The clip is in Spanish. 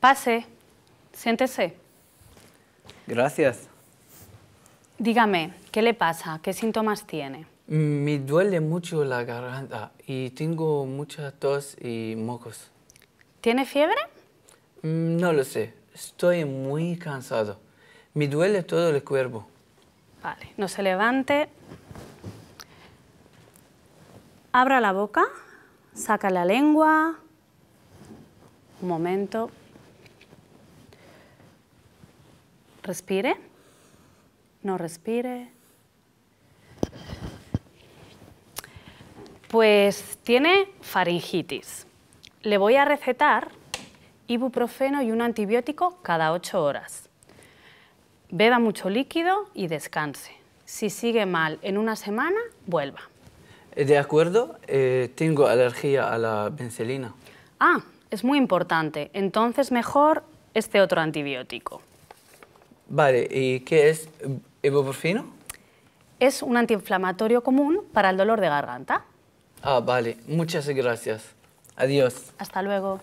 Pase, siéntese. Gracias. Dígame, ¿qué le pasa? ¿Qué síntomas tiene? Mm, me duele mucho la garganta y tengo mucha tos y mocos. ¿Tiene fiebre? Mm, no lo sé. Estoy muy cansado. Me duele todo el cuerpo. Vale, no se levante. Abra la boca, saca la lengua. Un momento. Respire. No respire. Pues tiene faringitis. Le voy a recetar ibuprofeno y un antibiótico cada 8 horas. Beba mucho líquido y descanse. Si sigue mal en una semana, vuelva. De acuerdo, eh, tengo alergia a la penicilina. Ah, es muy importante. Entonces mejor este otro antibiótico. Vale, ¿y qué es ibuprofeno? Es un antiinflamatorio común para el dolor de garganta. Ah, vale. Muchas gracias. Adiós. Hasta luego.